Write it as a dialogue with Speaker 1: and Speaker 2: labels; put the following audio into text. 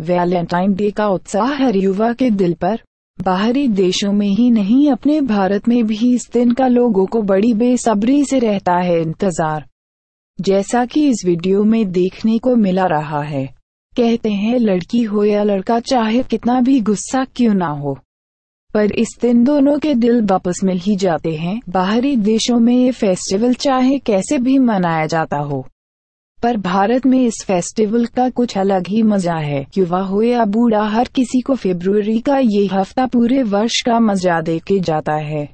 Speaker 1: Valentine day का उत्साह हर
Speaker 2: युवा के दिल पर बाहरी देशों में ही नहीं अपने भारत में भी इस दिन का लोगों को बड़ी बेसब्री से रहता है इंतजार जैसा कि इस वीडियो में देखने को मिला रहा है कहते हैं लड़की हो या लड़का चाहे कितना भी गुस्सा क्यों ना हो पर इस दिन दोनों के दिल वापस मिल ही जाते हैं बाहरी देशों में ये फेस्टिवल चाहे कैसे भी मनाया जाता हो पर भारत में इस फेस्टिवल का कुछ अलग ही मजा है युवा हुए या बूढ़ा हर किसी को फेब्रुवरी का ये हफ्ता पूरे वर्ष का मजा दे के जाता है